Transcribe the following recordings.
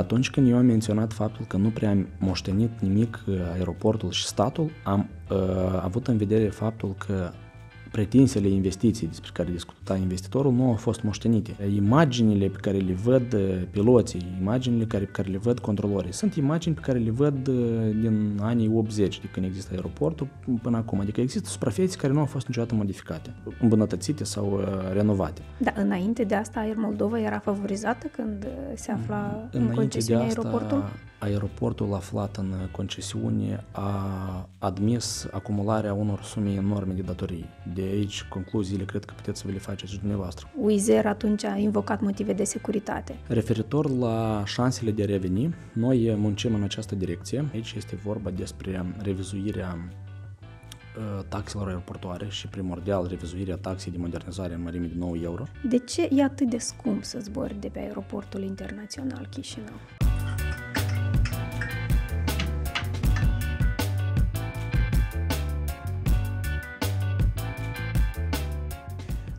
Atunci când eu am menționat faptul că nu prea am moștenit nimic uh, aeroportul și statul, am uh, avut în vedere faptul că pretinsele investiții despre care discuta investitorul nu au fost moștenite. Imaginile pe care le văd eh, piloții, imaginile care, pe care le văd controlorii, sunt imagini pe care le văd eh, din anii 80, de când există aeroportul până acum. Adică există suprafețe care nu au fost niciodată modificate, îmbunătățite sau eh, renovate. Da, înainte de asta Air Moldova era favorizată când se afla în, în concesiune asta, aeroportul? aeroportul aflat în concesiune a admis acumularea unor sume enorme de datorii, de aici concluziile cred că puteți să vi le faceți și dumneavoastră. UIZER atunci a invocat motive de securitate. Referitor la șansele de a reveni, noi muncim în această direcție. Aici este vorba despre revizuirea uh, taxelor aeroportoare și primordial revizuirea taxei de modernizare în mărime de 9 euro. De ce e atât de scump să zbori de pe aeroportul internațional Chișinău?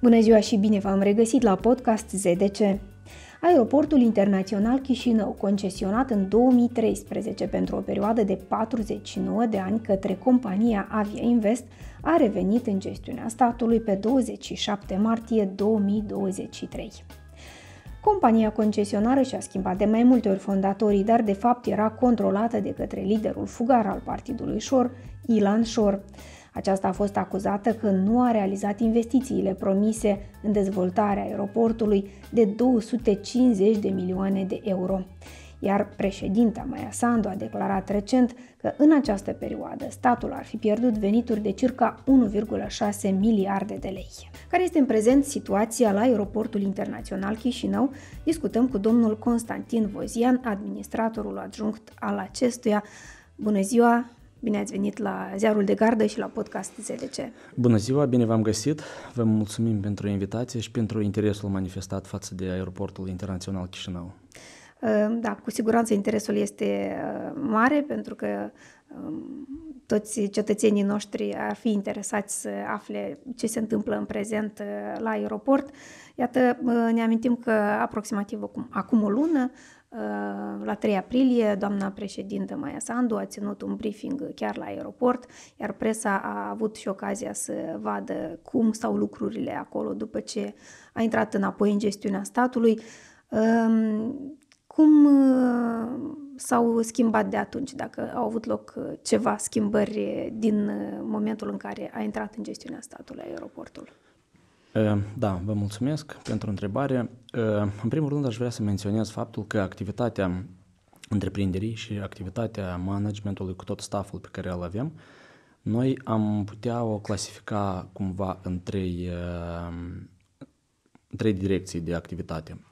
Bună ziua și bine v-am regăsit la podcast ZDC. Aeroportul Internațional Chișinău, concesionat în 2013 pentru o perioadă de 49 de ani către compania Avia Invest, a revenit în gestiunea statului pe 27 martie 2023. Compania concesionară și-a schimbat de mai multe ori fondatorii, dar de fapt era controlată de către liderul fugar al partidului Șor, Ilan Șor. Aceasta a fost acuzată că nu a realizat investițiile promise în dezvoltarea aeroportului de 250 de milioane de euro. Iar președinta Maia Sandu a declarat recent că în această perioadă statul ar fi pierdut venituri de circa 1,6 miliarde de lei. Care este în prezent situația la aeroportul internațional Chișinău? Discutăm cu domnul Constantin Vozian, administratorul adjunct al acestuia. Bună ziua! Bine ați venit la Ziarul de Gardă și la podcast ZLC. Bună ziua, bine v-am găsit. Vă mulțumim pentru invitație și pentru interesul manifestat față de aeroportul internațional Chișinău. Ă, da, cu siguranță interesul este ă, mare pentru că ă, toți cetățenii noștri ar fi interesați să afle ce se întâmplă în prezent la aeroport. Iată, ne amintim că aproximativ acum, acum o lună Uh, la 3 aprilie, doamna președintă Maia Sandu a ținut un briefing chiar la aeroport, iar presa a avut și ocazia să vadă cum stau lucrurile acolo după ce a intrat înapoi în gestiunea statului. Um, cum uh, s-au schimbat de atunci, dacă au avut loc ceva schimbări din uh, momentul în care a intrat în gestiunea statului aeroportul? Ă, da, vă mulțumesc pentru întrebare. Ă, în primul rând aș vrea să menționez faptul că activitatea întreprinderii și activitatea managementului cu tot stafful pe care îl avem, noi am putea o clasifica cumva în trei, ă, trei direcții de activitate.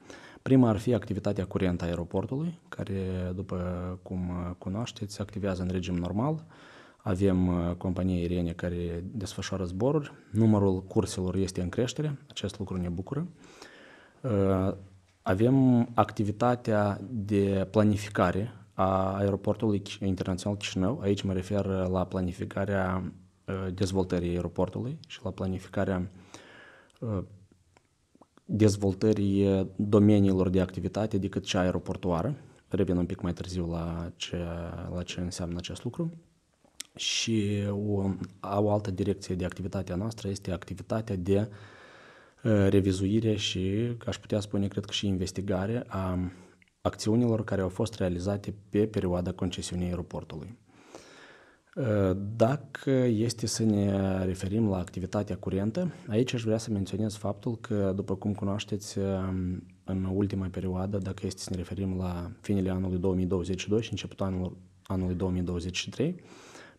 Prima ar fi activitatea curentă a aeroportului, care, după cum cunoașteți, se activează în regim normal. Avem uh, companie aeriene care desfășoară zboruri, numărul curselor este în creștere, acest lucru ne bucură. Uh, avem activitatea de planificare a aeroportului internațional Chișinău. Aici mă refer la planificarea uh, dezvoltării aeroportului și la planificarea dezvoltării domeniilor de activitate decât cea aeroportoară. Revin un pic mai târziu la ce, la ce înseamnă acest lucru. Și o, o altă direcție de activitate a noastră este activitatea de uh, revizuire și, aș putea spune, cred că și investigare a acțiunilor care au fost realizate pe perioada concesiunii aeroportului. Uh, dacă este să ne referim la activitatea curentă, aici aș vrea să menționez faptul că, după cum cunoașteți, uh, în ultima perioadă, dacă este să ne referim la finele anului 2022 și începutul anului 2023,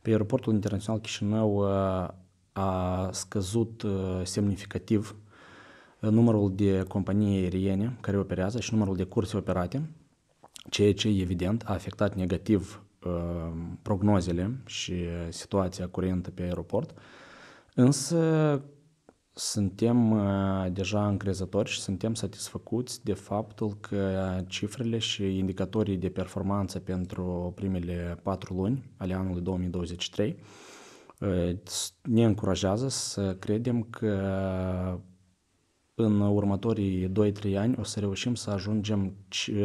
pe aeroportul internațional Chișinău uh, a scăzut uh, semnificativ uh, numărul de companii aeriene care operează și numărul de curse operate, ceea ce, evident, a afectat negativ prognozele și situația curentă pe aeroport. Însă, suntem uh, deja încrezători și suntem satisfăcuți de faptul că cifrele și indicatorii de performanță pentru primele patru luni ale anului 2023 uh, ne încurajează să credem că în următorii 2-3 ani o să reușim să ajungem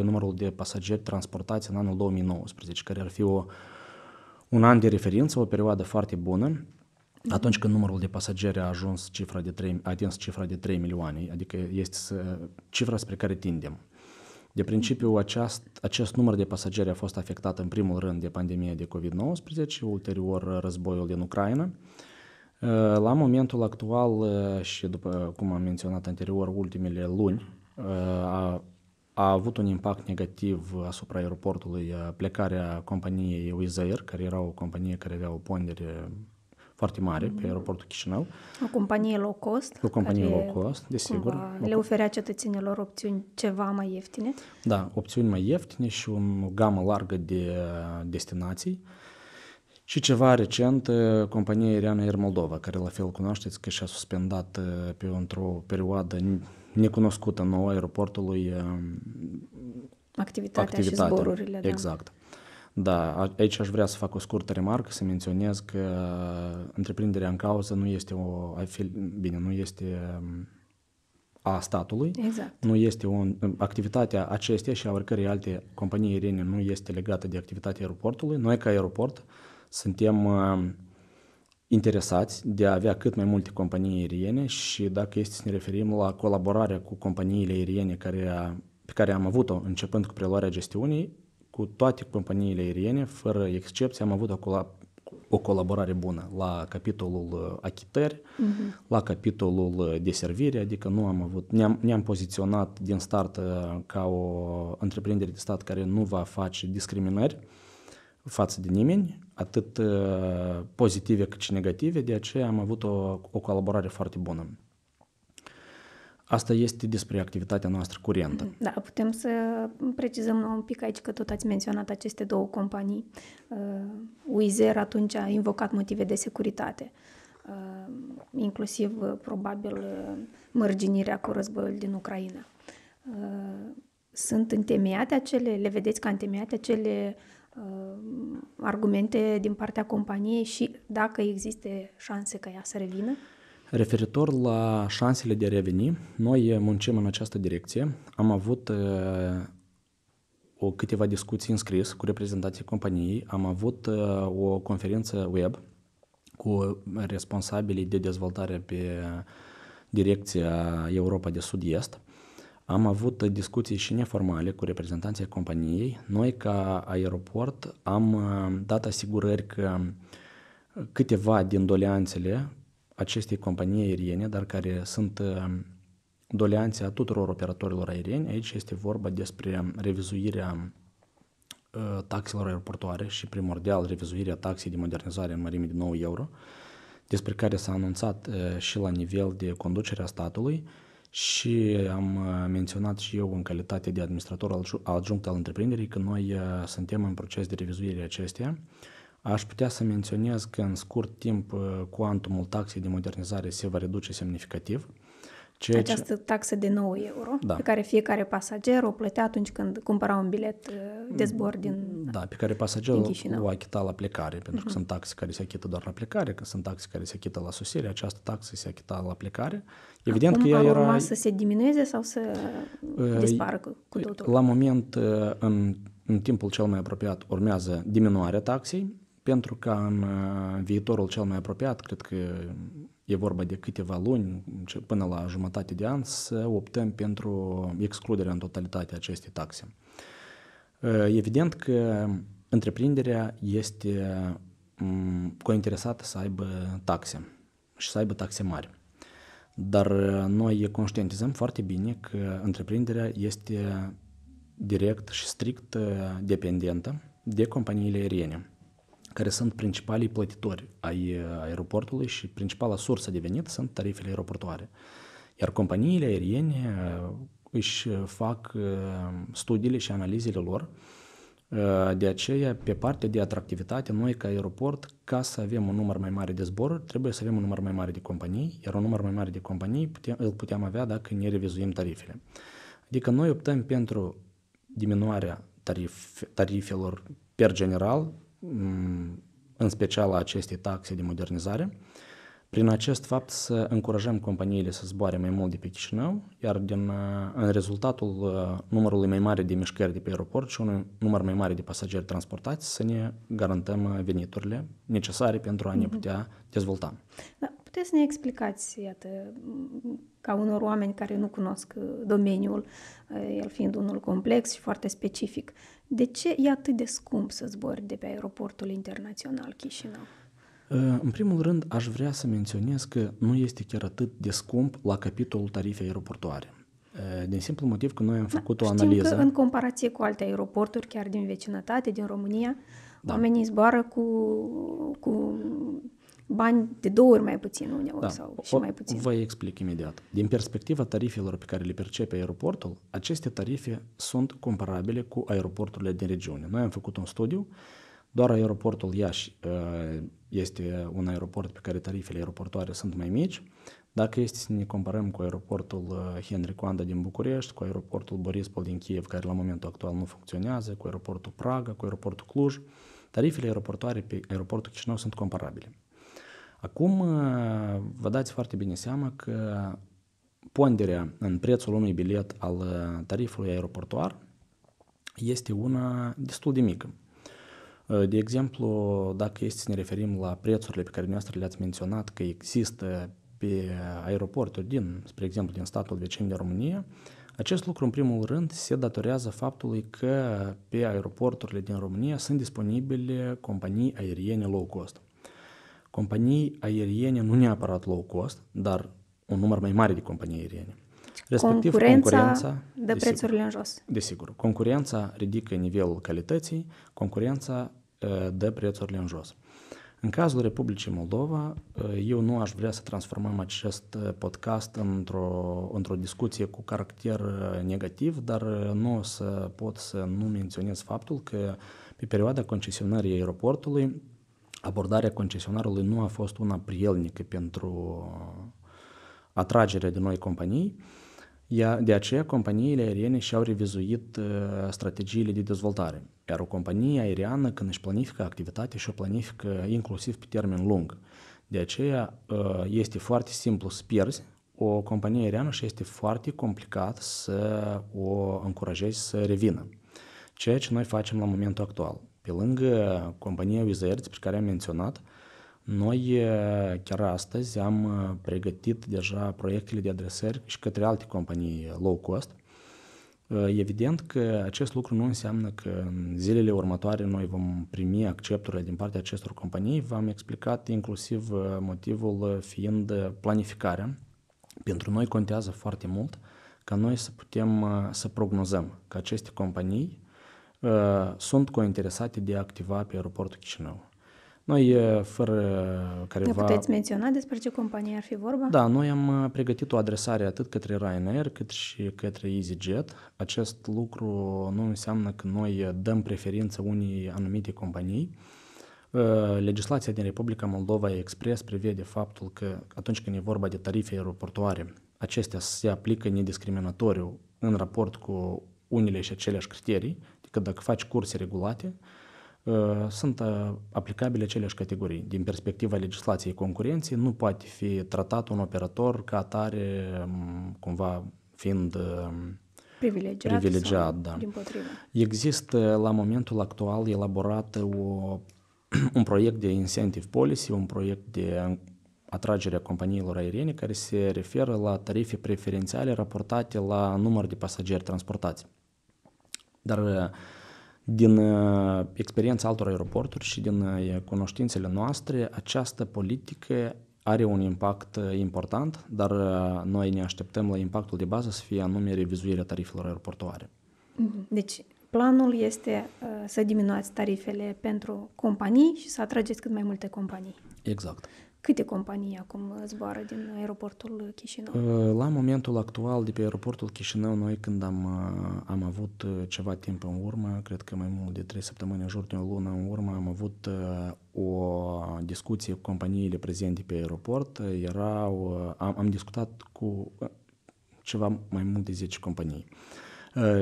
numărul de pasageri transportați în anul 2019, care ar fi o, un an de referință, o perioadă foarte bună atunci când numărul de pasageri a ajuns cifra de 3, a atins cifra de 3 milioane, adică este cifra spre care tindem. De principiu, aceast, acest număr de pasageri a fost afectat în primul rând de pandemia de COVID-19, ulterior războiul din Ucraina. Uh, la momentul actual uh, și după cum am menționat anterior, ultimele luni uh, a, a avut un impact negativ asupra aeroportului plecarea companiei Wizz Air, care era o companie care avea o pondere foarte mare pe mhm. aeroportul Chișinău. O companie low cost. O companie low cost, desigur. Le oferea cetățenilor opțiuni ceva mai ieftine. Da, opțiuni mai ieftine și o gamă largă de uh, destinații. Și ceva recent, uh, compania Iriana Air Moldova, care la fel cunoașteți că și-a suspendat uh, pe într-o perioadă necunoscută nouă aeroportului activitatea, activitatea și zborurile. Da. Exact. Da. Da, aici aș vrea să fac o scurtă remarcă, să menționez că uh, întreprinderea în cauză nu este o, bine, nu este um, a statului. Exact. Nu este o activitatea acesteia și a oricărei alte companii aeriene nu este legată de activitatea aeroportului. Noi ca aeroport suntem um, interesați de a avea cât mai multe companii aeriene și dacă este să ne referim la colaborarea cu companiile aeriene care, pe care am avut-o începând cu preluarea gestiunii, cu toate companiile aeriene, fără excepție, am avut acolo o colaborare bună la capitolul uh, achitări, uh-huh. la capitolul uh, de servire, adică nu am avut, ne-am, ne-am poziționat din start uh, ca o întreprindere de stat care nu va face discriminări față de nimeni, atât pozitive cât și negative, de aceea am avut o, o colaborare foarte bună. Asta este despre activitatea noastră curentă. Da, putem să precizăm un pic aici că tot ați menționat aceste două companii. Wizer uh, atunci a invocat motive de securitate, uh, inclusiv uh, probabil mărginirea cu războiul din Ucraina. Sunt întemeiate acele, le vedeți ca întemeiate acele argumente din partea companiei și dacă există șanse ca ea să revină? Referitor la șansele de a reveni, noi muncim în această direcție. Am avut uh, o câteva discuții în scris cu reprezentanții companiei, am avut uh, o conferință web cu responsabilii de dezvoltare pe direcția Europa de Sud-Est. Am avut discuții și neformale cu reprezentanții companiei. Noi, ca aeroport, am uh, dat asigurări că câteva din doleanțele acestei companii aeriene, dar care sunt um, doleanțe a tuturor operatorilor aerieni. Aici este vorba despre um, revizuirea um, uh, taxelor aeroportoare și primordial revizuirea taxei de modernizare în mărime de 9 euro, despre care s-a anunțat uh, și la nivel de conducere a statului și am uh, menționat și eu în calitate de administrator adjunct al întreprinderii că noi suntem în proces de revizuire acesteia. acesteia Aș putea să menționez că în scurt timp uh, cuantumul taxei de modernizare se va reduce semnificativ. Ceea ce... Această taxă de 9 euro da. pe care fiecare pasager o plătea atunci când cumpăra un bilet uh, de zbor din Da, pe care pasagerul o achita la plecare, pentru uh-huh. că mhm. sunt taxe care se achită doar la plecare, că sunt taxe care se achită la sosire, această taxă se achita la plecare. Evident Acum că ea era... să se diminueze sau să uh, dispară cu, cu totul? La moment, uh, în, în timpul cel mai apropiat, urmează diminuarea taxei, pentru ca în uh, viitorul cel mai apropiat, cred că e vorba de câteva luni, până la jumătate de an, să optăm pentru excluderea în totalitate a acestei taxe. Uh, evident că întreprinderea este mm, cointeresată să aibă taxe și să aibă taxe mari. Dar uh, noi conștientizăm foarte bine că întreprinderea este direct și strict dependentă de companiile aeriene care sunt principalii plătitori ai uh, aeroportului și principala sursă de venit sunt tarifele aeroportoare. Iar companiile aeriene uh, își uh, fac studiile și analizele lor de aceea, pe partea de atractivitate, noi ca aeroport, ca să avem un număr mai mare de zboruri, trebuie să avem un număr mai mare de companii, iar un număr mai mare de companii putem, îl putem avea dacă ne revizuim tarifele. Adică noi optăm pentru diminuarea tarif, tarifelor per general în special a acestei taxe de modernizare, prin acest fapt să încurajăm companiile să zboare mai mult de pe Chișinău, iar din, uh, în rezultatul uh, numărului mai mare de mișcări de pe aeroport și un număr mai mare de pasageri transportați să ne garantăm uh, veniturile necesare pentru a ne mhm. putea dezvolta. Da, puteți să ne explicați, iată, ca unor oameni care nu cunosc domeniul, el fiind unul complex și foarte specific, de ce e atât de scump să zbori de pe aeroportul internațional Chișinău? Ă, în primul rând, aș vrea să menționez că nu este chiar atât de scump la capitolul tarife aeroportoare. Ă, din simplu motiv că noi am da, făcut da, o analiză. Că în comparație cu alte aeroporturi, chiar din vecinătate, din România, da. oamenii zboară cu, cu bani de două ori mai puțin uneori da. sau și o, mai puțin. Vă explic imediat. Din perspectiva tarifelor pe care le percepe aeroportul, aceste tarife sunt comparabile cu aeroporturile din regiune. Noi am făcut un studiu, doar aeroportul Iași uh, este un aeroport pe care tarifele aeroportoare sunt mai mici. Dacă este să ne comparăm cu aeroportul uh, Henry Coanda din București, cu aeroportul Borispol din Kiev, care la momentul actual nu funcționează, cu aeroportul Praga, cu aeroportul Cluj, tarifele aeroportoare pe aeroportul Chișinău sunt comparabile. Acum uh, vă dați foarte bine seama că ponderea în prețul unui bilet al uh, tarifului aeroportuar este una destul de mică. Uh, de exemplu, dacă este să ne referim la prețurile pe care dumneavoastră le-ați menționat că există pe aeroporturi din, spre exemplu, din statul vecin de România, acest lucru, în primul rând, se datorează faptului că pe aeroporturile din România sunt disponibile companii aeriene low cost companii aeriene, nu neapărat low cost, dar un număr mai mare de companii aeriene. Respectiv, concurența, concurența de prețurile în jos. Desigur, concurența ridică nivelul calității, concurența uh, de prețurile în jos. În cazul Republicii Moldova, uh, eu nu aș vrea să transformăm acest uh, podcast într-o, într-o discuție cu caracter negativ, dar nu o să pot să nu menționez faptul că pe perioada concesionării aeroportului, abordarea concesionarului nu a fost una prielnică pentru uh, atragerea de noi companii, de aceea companiile aeriene și-au revizuit uh, strategiile de dezvoltare. Iar o companie aeriană, când își planifică activitate și-o planifică inclusiv pe termen lung. De aceea uh, este foarte simplu să pierzi o companie aeriană și este foarte complicat să o încurajezi să revină. Ceea ce noi facem la momentul actual. Pe lângă compania Wizz pe care am menționat, noi chiar astăzi am pregătit deja proiectele de adresări și către alte companii low cost. Evident că acest lucru nu înseamnă că în zilele următoare noi vom primi accepturile din partea acestor companii. V-am explicat inclusiv motivul fiind planificarea. Pentru noi contează foarte mult ca noi să putem să prognozăm că aceste companii Uh, sunt cointeresate de a activa pe aeroportul Chișinău. Noi, uh, fără uh, careva... Ne puteți menționa despre ce companie ar fi vorba? Da, noi am pregătit o adresare atât către Ryanair cât și către EasyJet. Acest lucru nu înseamnă că noi dăm preferință unei anumite companii. Legislația din Republica Moldova Express prevede faptul că atunci când e vorba de tarife aeroportoare, acestea se aplică nediscriminatoriu în raport cu unele și aceleași criterii că dacă faci curse regulate, ă, sunt ă, aplicabile aceleași categorii. Din perspectiva legislației concurenței, nu poate fi tratat un operator ca atare cumva fiind ă, privilegiat, privilegiat da. din Există la momentul actual elaborat o, un proiect de incentive policy, un proiect de atragere a companiilor aeriene care se referă la tarife preferențiale raportate la număr de pasageri transportați. Dar uh, din uh, experiența altor aeroporturi și din uh, cunoștințele noastre, această politică are un impact important, dar noi ne așteptăm la impactul de bază să fie anume revizuirea tarifelor aeroportoare. Mhm. Deci, planul este să diminuați tarifele pentru companii și să atrageți cât mai multe companii. Exact. Câte companii acum zboară din aeroportul Chișinău? Uh, la momentul actual, de pe aeroportul Chișinău, noi când am, uh, am avut uh, ceva timp în urmă, cred că mai mult de 3 săptămâni, în jur de o lună în urmă, am avut o discuție cu companiile prezente pe aeroport. Erau, am, am discutat cu ceva mai mult de 10 companii. Uh,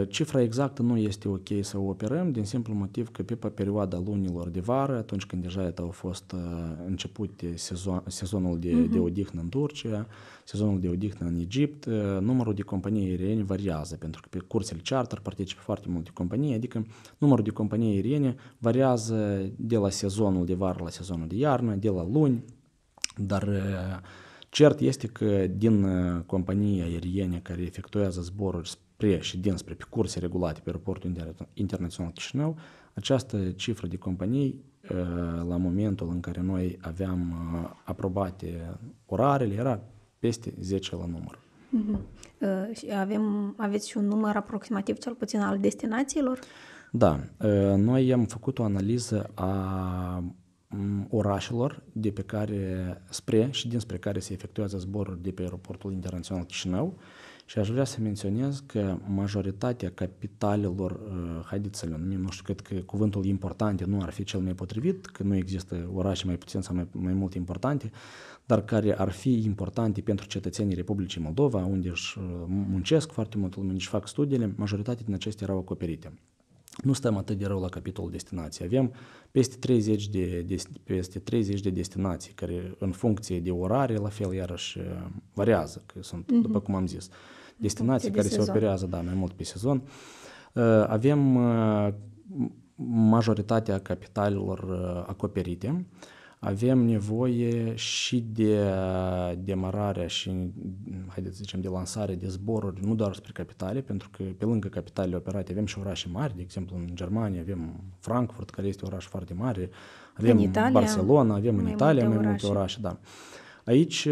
Cifra э, exactă nu este ok să o operăm din simplu motiv că pe perioada lunilor de vară, atunci când deja au fost uh, început sezon, sezonul de, uh-huh. de odihnă în Turcia, sezonul de odihnă în Egipt, uh, numărul de companii aeriene variază, pentru că pe cursele charter participă foarte multe companii, adică numărul de companii aeriene variază de la sezonul de vară la sezonul de iarnă, de la luni, dar uh, cert este că din companii aeriene care efectuează zboruri prie și dinspre, pe curse regulate pe aeroportul inter- internațional Chișinău, această cifră de companii, uh, la momentul în care noi aveam uh, aprobate orarele, era peste 10 la număr. Uh-huh. avem, aveți și un număr aproximativ, cel puțin, al destinațiilor? Da. Uh, noi am făcut o analiză a mm, orașelor de pe care spre și dinspre care se efectuează zboruri de pe aeroportul internațional Chișinău. Uh, și aș vrea să menționez că majoritatea capitalelor, uh, haideți să le numim, nu știu, cred că cuvântul importante nu ar fi cel mai potrivit, că nu există orașe mai puțin sau mai, mai mult importante, dar care ar fi importante pentru cetățenii Republicii Moldova, unde își uh, muncesc foarte mult, unde își fac studiile, majoritatea din acestea erau acoperite. Nu stăm atât de rău la capitolul destinații. Avem peste 30 de, de, peste 30 de destinații care în funcție de orare, la fel iarăși uh, variază, că sunt, uh-huh. după mhm. cum am zis. Uh, destinații care sezon. se operează, da, mai mult pe sezon, uh, avem uh, majoritatea capitalelor uh, acoperite, avem nevoie și de demararea și, haideți să zicem, de lansare de zboruri, nu doar spre capitale, pentru că pe lângă capitalele operate avem și orașe mari, de exemplu în Germania avem Frankfurt, care este oraș foarte mare, avem în Italia, Barcelona, avem în Italia multe mai multe orașe, da. Aici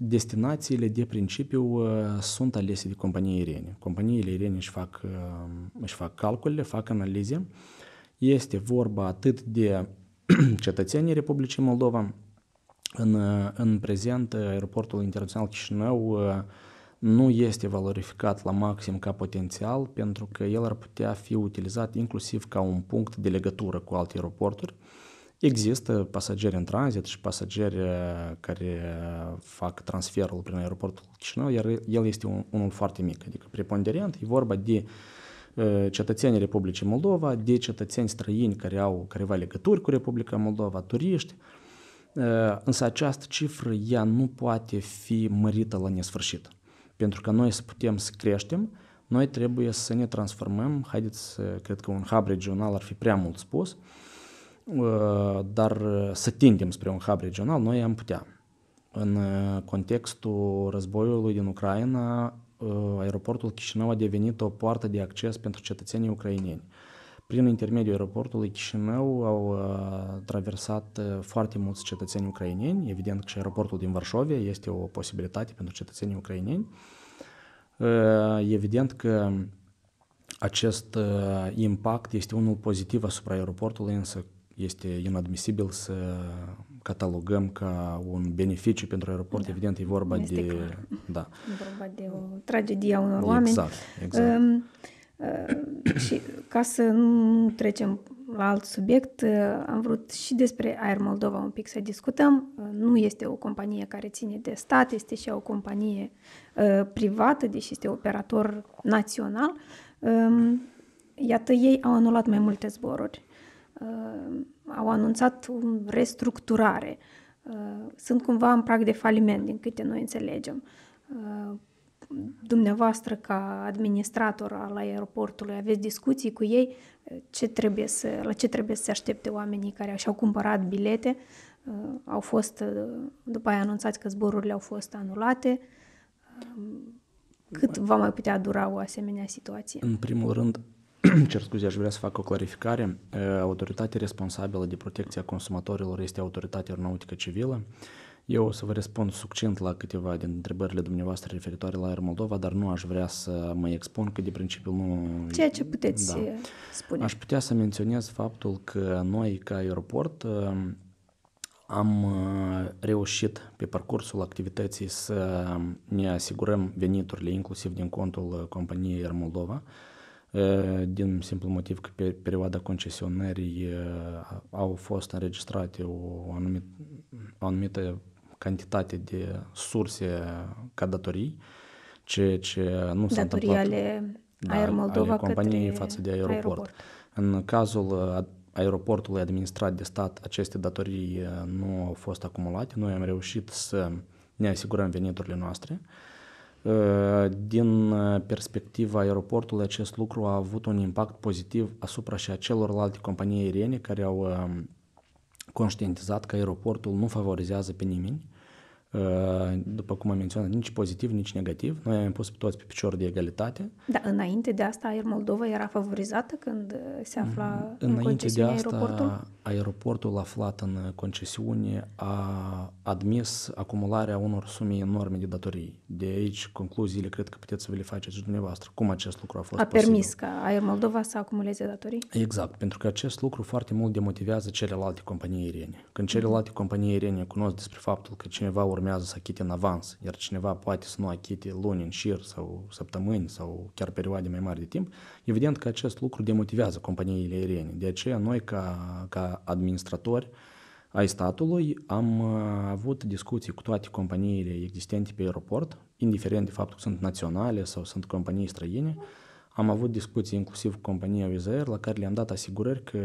destinațiile de principiu uh, sunt alese de companii Irene. Companiile Irene își fac, uh, își fac calculele, fac analize. Este vorba atât de cetățenii Republicii Moldova. În, uh, în prezent, aeroportul internațional Chișinău nu este valorificat la maxim ca potențial pentru că el ar putea fi utilizat inclusiv ca un punct de legătură cu alte aeroporturi. Uh, Există pasageri în tranzit și pasageri uh, care uh, fac transferul prin aeroportul Chișinău, iar el este un, unul foarte mic, adică preponderent. E vorba de uh, cetățenii Republicii Moldova, de cetățeni străini care au careva legături cu Republica Moldova, turiști, însă această cifră ea nu poate fi mărită la nesfârșit. Pentru că noi să putem să creștem, noi trebuie să ne transformăm, haideți, cred că un hub regional ar fi prea mult spus, Э, dar э, să tindem spre un hub regional, noi am putea. În э, contextul războiului din Ucraina, aeroportul Chișinău a devenit o poartă de acces pentru cetățenii ucraineni. Prin intermediul aeroportului Chișinău au traversat foarte mulți cetățeni ucraineni. Evident că și aeroportul din Varșovia este o posibilitate pentru cetățenii ucraineni. Evident că acest impact este unul pozitiv asupra aeroportului, însă este inadmisibil să catalogăm ca un beneficiu pentru aeroport. Da. Evident, e vorba este de... Clar. Da. E vorba de o tragedie a unor exact, oameni. Exact, exact. Um, uh, și ca să nu trecem la alt subiect, am vrut și despre Air Moldova un pic să discutăm. Nu este o companie care ține de stat, este și o companie uh, privată, deși este operator național. Um, iată, ei au anulat mai multe zboruri Uh, au anunțat o restructurare. Uh, sunt cumva în prag de faliment, din câte noi înțelegem. Uh, dumneavoastră, ca administrator al aeroportului, aveți discuții cu ei ce trebuie să, la ce trebuie să se aștepte oamenii care și-au cumpărat bilete. Au fost, după aia anunțați că zborurile au fost anulate. Cât va mai putea dura o asemenea situație? În primul rând, cer scuze, aș vrea să fac o clarificare. Autoritatea responsabilă de protecția consumatorilor este Autoritatea Aeronautică Civilă. Eu o să vă răspund succint la câteva din întrebările dumneavoastră referitoare la Air Moldova, dar nu aș vrea să mă expun, că de principiu nu... Ceea ce puteți da. spune. Aș putea să menționez faptul că noi, ca aeroport, am reușit pe parcursul activității să ne asigurăm veniturile inclusiv din contul companiei Air Moldova din э, simplu motiv că pe perioada concesionării au fost înregistrate o, anumit, o anumită cantitate de surse ca datorii, ceea ce nu s-a întâmplat. ale da, Aer Moldova ale companiei față de aeroport. aeroport. În cazul aeroportului administrat de stat, aceste datorii uh, nu au fost acumulate. Noi am reușit să ne asigurăm veniturile noastre. Uh, din uh, perspectiva aeroportului, acest lucru a avut un impact pozitiv asupra și a celorlalte companii aeriene care au um, conștientizat că aeroportul nu favorizează pe nimeni Ă, după cum am menționat, nici pozitiv, nici negativ. Noi am pus toți pe picior de egalitate. Da, înainte de asta Air Moldova era favorizată când uh, se afla în, în concesiune de asta, aeroportul? aeroportul aflat în concesiune a admis acumularea unor sume enorme de datorii. De aici concluziile cred că puteți să vă le faceți și dumneavoastră. Cum acest lucru a fost A posibil. permis ca Air Moldova să acumuleze datorii? Exact, pentru că acest lucru foarte mult demotivează celelalte companii aeriene. Când mhm. celelalte companii aeriene cunosc despre faptul că cineva urmează să achite în avans, iar cineva poate să nu achite luni în șir sau săptămâni sau chiar perioade mai mari de timp, evident că acest lucru demotivează companiile aeriene. De aceea noi ca, ca administratori ai statului am uh, avut discuții cu toate companiile existente pe aeroport, indiferent de faptul că sunt naționale sau sunt companii străine, am avut discuții inclusiv cu compania Wizz Air, la care le-am dat asigurări că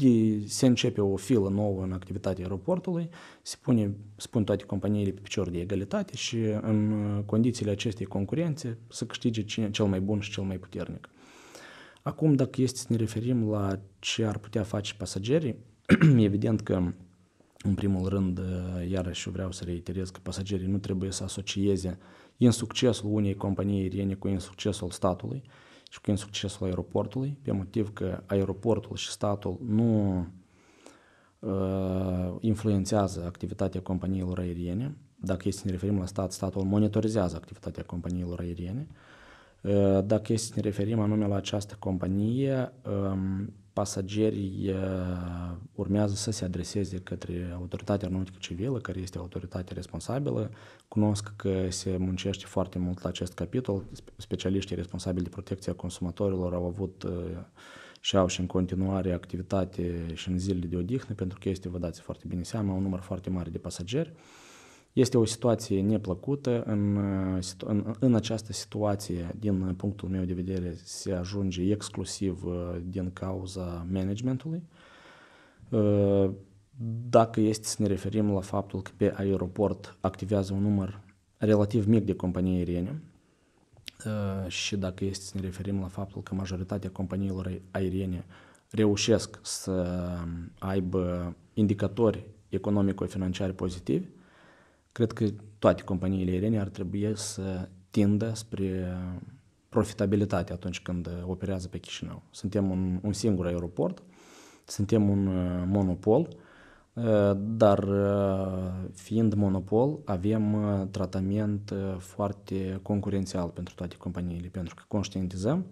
de se începe o filă nouă în activitatea aeroportului, se, pune, spun toate companiile pe picior de egalitate și în condițiile acestei concurențe să câștige cine, cel mai bun și cel mai puternic. Acum, dacă este să ne referim la ce ar putea face pasagerii, evident că în primul rând, iarăși eu vreau să reiterez că pasagerii nu trebuie să asocieze insuccesul unei companii aeriene cu insuccesul statului și cu succesul aeroportului, pe motiv că aeroportul și statul nu uh, influențează activitatea companiilor aeriene. Dacă este să ne referim la stat, statul monitorizează activitatea companiilor aeriene. Uh, dacă este să ne referim anume la această companie, pasagerii urmează să se adreseze către autoritatea aeronautică civilă, care este autoritatea responsabilă. Cunosc că se muncește foarte mult la acest capitol. Specialiștii responsabili de protecția consumatorilor au avut și au și în continuare activitate și în zilele de odihnă, pentru că este, vă dați foarte bine seama, un număr foarte mare de pasageri. Este o situație neplăcută. În, uh, în, în această situație, din punctul meu de vedere, se ajunge exclusiv uh, din cauza managementului. Uh, dacă este să ne referim la faptul că pe aeroport activează un număr relativ mic de companii aeriene, și dacă este să ne referim la faptul că majoritatea companiilor aeriene reușesc să um, aibă indicatori economico-financiari pozitivi, Cred că toate companiile aeriene ar trebui să tindă spre uh, profitabilitate atunci când uh, operează pe Chișinău. Suntem un, un singur aeroport, suntem un uh, monopol, dar fiind monopol, avem tratament foarte concurențial pentru toate companiile, pentru că conștientizăm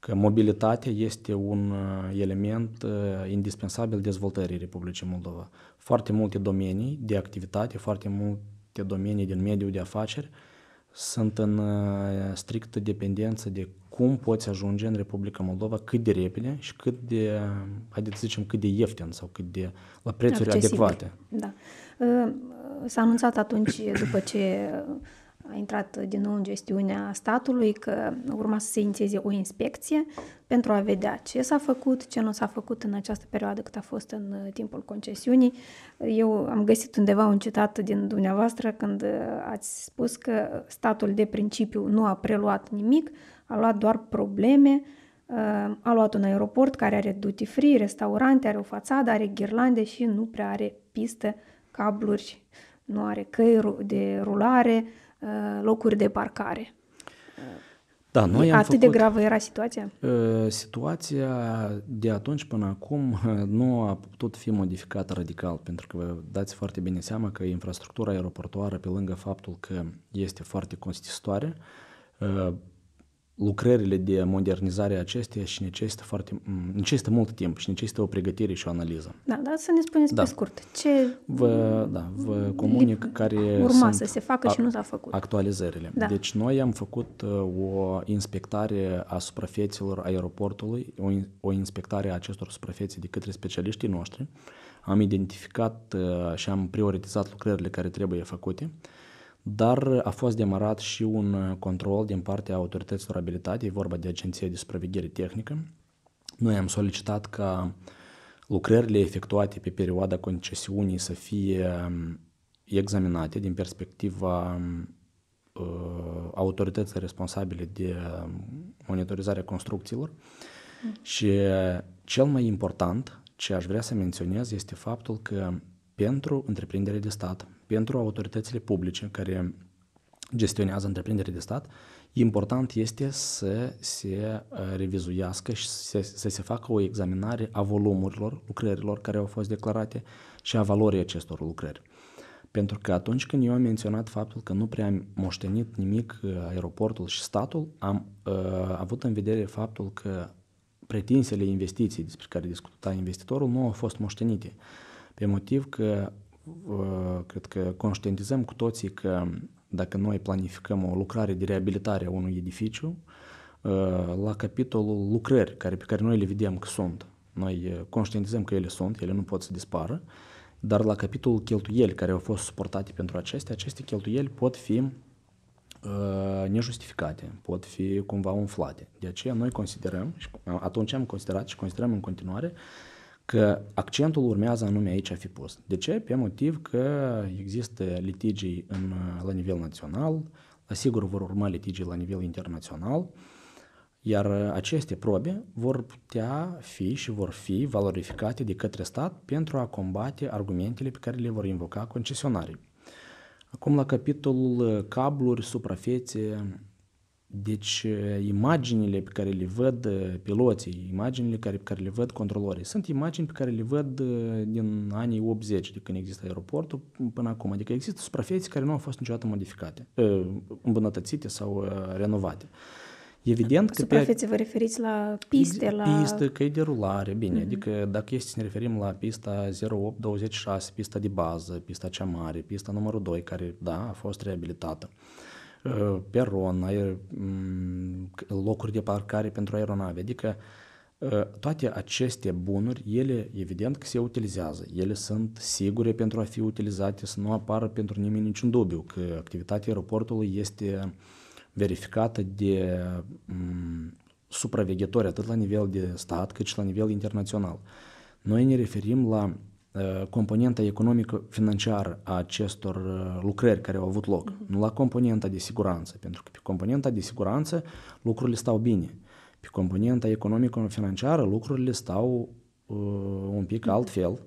că mobilitatea este un element indispensabil dezvoltării Republicii Moldova. Foarte multe domenii de activitate, foarte mult multe domenii din mediul de afaceri sunt în uh, strictă dependență de cum poți ajunge în Republica Moldova cât de repede și cât de, haideți să zicem, cât de ieftin sau cât de la prețuri Accesibil. adecvate. Da. Uh, s-a anunțat atunci, după ce a intrat din nou în gestiunea statului că urma să se inițieze o inspecție pentru a vedea ce s-a făcut, ce nu s-a făcut în această perioadă cât a fost în uh, timpul concesiunii. Eu am găsit undeva un citat din dumneavoastră când uh, ați spus că statul de principiu nu a preluat nimic, a luat doar probleme, uh, a luat un aeroport care are duty free, restaurante, are o fațadă, are ghirlande și nu prea are pistă, cabluri, nu are căi de rulare, Uh, locuri de parcare. Da, noi am Atât făcut, de gravă era situația? Uh, situația de atunci până acum uh, nu a putut fi modificată radical, pentru că vă dați foarte bine seama că infrastructura aeroportoară, pe lângă faptul că este foarte costisitoare, lucrările de modernizare acesteia și necesită, foarte, mm, necesită mult timp și necesită o pregătire și o analiză. Da, dar să ne spuneți da. pe scurt. Ce vă, da, vă comunic care urma să se facă și nu s-a făcut. Actualizările. Da. Deci noi am făcut uh, o inspectare a suprafețelor aeroportului, o, o inspectare a acestor suprafețe de către specialiștii noștri. Am identificat uh, și am prioritizat lucrările care trebuie făcute dar a fost demarat și un uh, control din partea autorităților abilitate, e vorba de Agenția de Supraveghere Tehnică. Noi am solicitat ca lucrările efectuate pe perioada concesiunii să fie um, examinate din perspectiva um, uh, autorității responsabile de um, monitorizarea construcțiilor. Mm. Și uh, cel mai important, ce aș vrea să menționez, este faptul că pentru întreprindere de stat, pentru autoritățile publice care gestionează întreprinderi de stat, important este să se uh, revizuiască și să, să se facă o examinare a volumurilor lucrărilor care au fost declarate și a valorii acestor lucrări. Pentru că atunci când eu am menționat faptul că nu prea am moștenit nimic uh, aeroportul și statul, am uh, avut în vedere faptul că pretinsele investiții despre care discuta investitorul nu au fost moștenite. Pe motiv că cred că conștientizăm cu toții că dacă noi planificăm o lucrare de reabilitare a unui edificiu, ă, la capitolul lucrări care, pe care noi le vedem că sunt, noi ă, conștientizăm că ele sunt, ele nu pot să dispară, dar la capitolul cheltuieli care au fost suportate pentru acestea, aceste cheltuieli pot fi uh, nejustificate, pot fi cumva umflate. De aceea noi considerăm, și atunci am considerat și considerăm în continuare, uh, că accentul urmează anume aici a fi pus. De ce? Pe motiv că există litigii în, la nivel național, la sigur vor urma litigii la nivel internațional, iar aceste probe vor putea fi și vor fi valorificate de către stat pentru a combate argumentele pe care le vor invoca concesionarii. Acum la capitolul cabluri, suprafețe, deci uh, imaginile pe care le văd uh, piloții, imaginile care, pe care le văd controlorii, sunt imagini pe care le văd uh, din anii 80, de când există aeroportul, până acum. Adică există suprafețe care nu au fost niciodată modificate, îmbunătățite sau renovate. Evident că... Suprafețe pe... vă referiți la piste, la... piste, căi de rulare, bine, mm-hmm. adică dacă este să ne referim la pista 0826, pista de bază, pista cea mare, pista numărul 2, care, da, a fost reabilitată. Uh, peron, aer, mm, locuri de parcare pentru aeronave. Adică uh, toate aceste bunuri, ele evident că se utilizează, ele sunt sigure pentru a fi utilizate, să nu apară pentru nimeni niciun dubiu că activitatea aeroportului este verificată de m- mm, supraveghetori atât la nivel de stat cât și la nivel internațional. Noi ne referim la componenta economică financiară a acestor э, lucrări care au avut loc, nu la componenta de siguranță, pentru că pe componenta de siguranță lucrurile stau bine. Pe componenta economică-financiară lucrurile stau uh, un pic altfel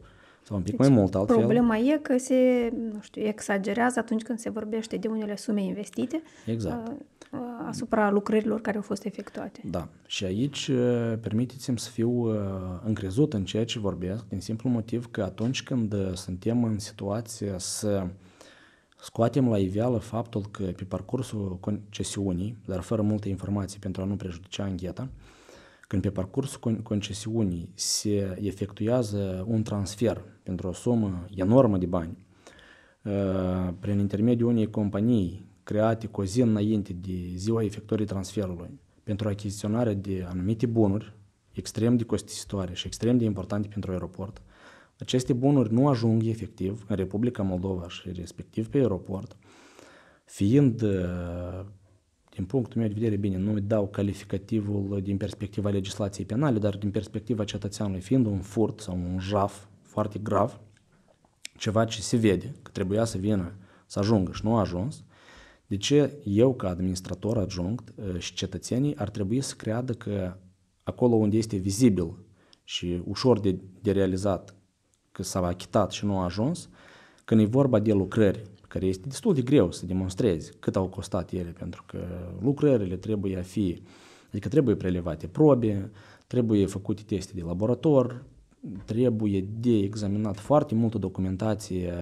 sau un pic deci, mai mult altfel. Problema e că se, nu știu, exagerează atunci când se vorbește de unele sume investite. Exact. Uh, Uh, asupra lucrărilor care au fost efectuate. Da. Și aici uh, permiteți-mi să fiu uh, încrezut în ceea ce vorbesc, din simplu motiv că atunci când suntem în situație să scoatem la iveală faptul că pe parcursul concesiunii, dar fără multe informații pentru a nu prejudicia îngheta, când pe parcursul concesiunii se efectuează un transfer pentru o sumă enormă de bani, prin intermediul unei companii create cu o zi înainte de ziua efectuării transferului pentru achiziționarea de anumite bunuri extrem de costisitoare și extrem de importante pentru aeroport, aceste bunuri nu ajung efectiv în Republica Moldova și respectiv pe aeroport, fiind, uh, din punctul meu de vedere, bine, nu dau calificativul din perspectiva legislației penale, dar din perspectiva cetățeanului, fiind un furt sau un jaf foarte grav, ceva ce se vede că trebuia să vină, să ajungă și nu a ajuns, de ce eu, ca administrator adjunct uh, și cetățenii, ar trebui să creadă că acolo unde este vizibil și ușor de, de realizat că s-a achitat și nu a ajuns, când e vorba de lucrări, care este destul de greu să demonstrezi cât au costat ele, pentru că lucrările trebuie a fi, adică trebuie prelevate probe, trebuie făcute teste de laborator, trebuie de examinat foarte multă documentație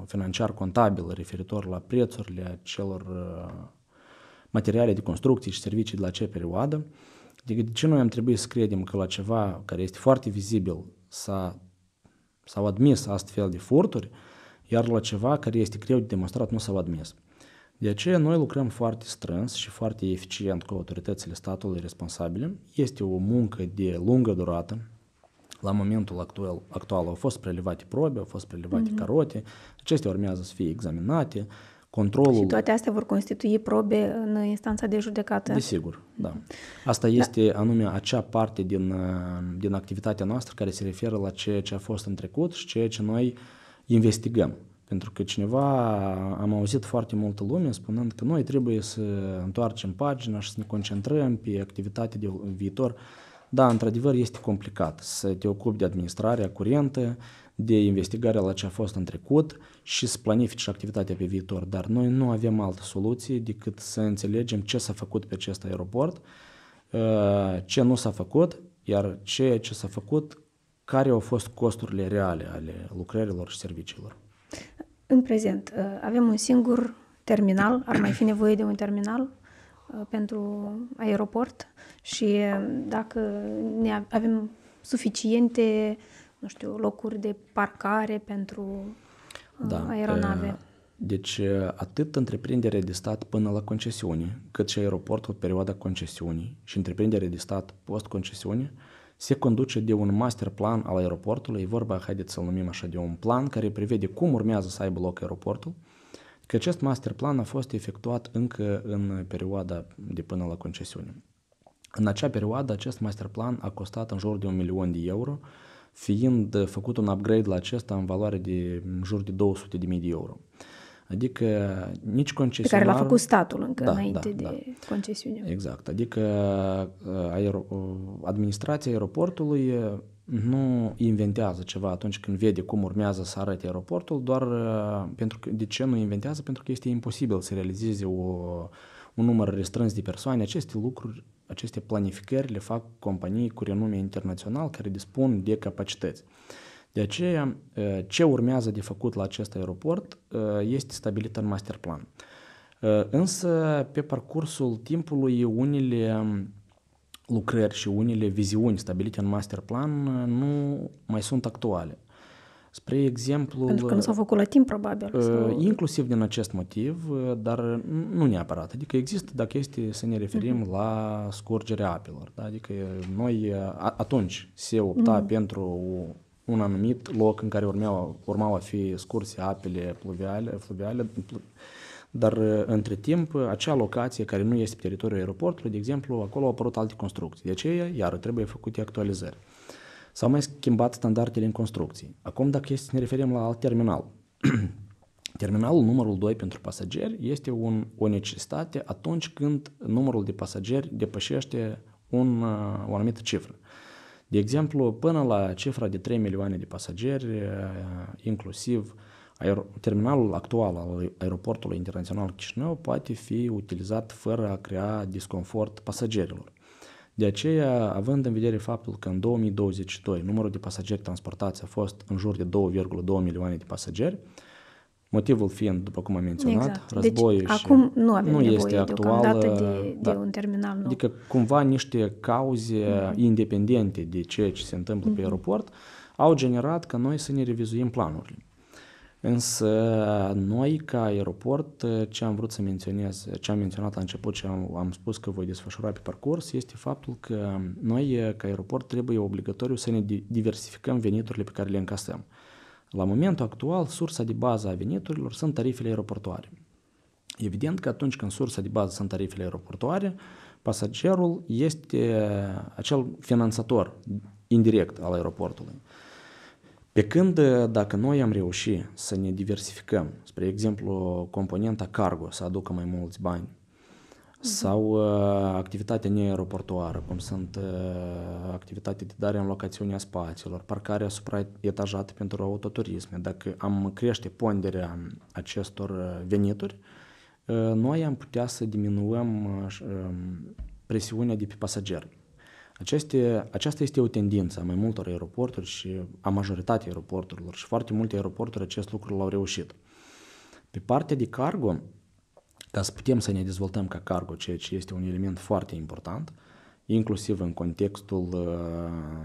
uh, financiar-contabilă referitor la prețurile celor uh, materiale de construcție, și servicii de la ce perioadă. De ce noi am trebuit să credem că la ceva care este foarte vizibil s-a, s-au admis astfel de furturi, iar la ceva care este greu de demonstrat nu s-au admis. De aceea noi lucrăm foarte strâns și foarte eficient cu autoritățile statului responsabile. Este o muncă de lungă durată, la momentul actual, actual au fost prelevate probe, au fost prelevate mm-hmm. carote, acestea urmează să fie examinate, controlul... Și toate astea vor constitui probe în instanța de judecată. Desigur, da. Mhm. Asta da. este da. anume acea parte din, din activitatea noastră care se referă la ceea ce a fost în trecut și ceea ce noi investigăm. Pentru că cineva, am auzit foarte multă lume spunând că noi trebuie să întoarcem pagina și să ne concentrăm pe activitatea de viitor da, într-adevăr, este complicat să te ocupi de administrarea curentă, de investigarea la ce a fost în trecut și să planifici activitatea pe viitor. Dar noi nu avem altă soluție decât să înțelegem ce s-a făcut pe acest aeroport, uh, ce nu s-a făcut, iar ceea ce s-a făcut, care au fost costurile reale ale lucrărilor și serviciilor. În prezent, uh, avem un singur terminal, ar mai fi nevoie de un terminal uh, pentru aeroport? și um, dacă ne avem suficiente, nu știu, locuri de parcare pentru uh, da, aeronave. Deci uh, atât întreprinderea de stat până la concesiune, cât și aeroportul perioada concesiunii și întreprinderea de stat post-concesiune se conduce de un master plan al aeroportului, e vorba, haideți să-l numim așa, de un plan care prevede cum urmează să aibă loc aeroportul, că acest master plan a fost efectuat încă în perioada de până la concesiune. În acea perioadă, acest masterplan a costat în jur de un milion de euro, fiind făcut un upgrade la acesta în valoare de în jur de 200 de euro. Adică nici concesionarul... Pe care l-a făcut statul încă da, înainte da, da. de da. concesiune. Exact. Adică uh, aer... Uh, administrația aeroportului uh, nu inventează ceva atunci când vede cum urmează să arate aeroportul, doar pentru că, de ce nu inventează? Pentru că este imposibil să realizeze o, un număr restrâns de persoane. Aceste lucruri aceste planificări le fac companii cu renume internațional care dispun de capacități. De aceea, uh, ce urmează de făcut la acest aeroport uh, este stabilit în master plan. Uh, însă, pe parcursul timpului, unele um, lucrări și unele viziuni stabilite în master plan nu mai sunt actuale. Spre exemplu... Pentru că nu s au făcut la timp, probabil. Ă, sau... Inclusiv din acest motiv, ă, dar nu neapărat. Adică există, dacă este să ne referim uh-huh. la scurgerea apelor. Da? Adică noi, ă, atunci, se opta uh-huh. pentru un anumit loc în care urmeau, urmau a fi scurse apele pluviale, fluviale, dar între timp, acea locație care nu este pe teritoriul aeroportului, de exemplu, acolo au apărut alte construcții. De aceea, Iar trebuie făcute actualizări. S-au mai schimbat standardele în construcții. Acum dacă este să ne referim la alt terminal, Terminalul numărul 2 pentru pasageri este un, o necesitate atunci când numărul de pasageri depășește un, uh, o anumită cifră. De exemplu, până la cifra de 3 milioane de pasageri, uh, inclusiv aer, terminalul actual al aeroportului internațional Chișinău poate fi utilizat fără a crea disconfort pasagerilor. De aceea, având în vedere faptul că în 2022 numărul de pasageri transportați a fost în jur de 2,2 milioane de pasageri, Motivul fiind, după cum am menționat, exact. războiul deci, și acum nu, avem nu este actual de, de uh, un da. terminal nou. Adică cumva niște cauze mm-hmm. independente de ceea ce se întâmplă mm-hmm. pe mhm. aeroport au generat ca noi să ne revizuim planurile. Însă noi, ca aeroport, ce am vrut să menționez, ce am menționat la început și am, am spus că voi desfășura pe parcurs, este faptul că noi, ca aeroport, trebuie obligatoriu să ne diversificăm veniturile pe care le încasăm. La momentul actual, sursa de bază a veniturilor sunt tarifele aeroportoare. Evident că atunci când sursa de bază sunt tarifele aeroportoare, pasagerul este acel finanțator indirect al aeroportului. Pe când uh, dacă noi am reușit să ne diversificăm, spre exemplu, componenta cargo să aducă mai mulți bani, uh-huh. sau uh, activitatea neaeroportoară, cum sunt uh, activitatea de dare în locațiunea spațiilor, parcarea supraetajată pentru autoturisme. Dacă am crește ponderea acestor uh, venituri, uh, noi am putea să diminuăm uh, um, presiunea de pe pasageri. Aceste, aceasta este o tendință a mai multor aeroporturi și a majoritatea aeroporturilor și foarte multe aeroporturi acest lucru l-au reușit. Pe partea de cargo, ca să putem să ne dezvoltăm ca cargo, ceea ce este un element foarte important, inclusiv în contextul uh,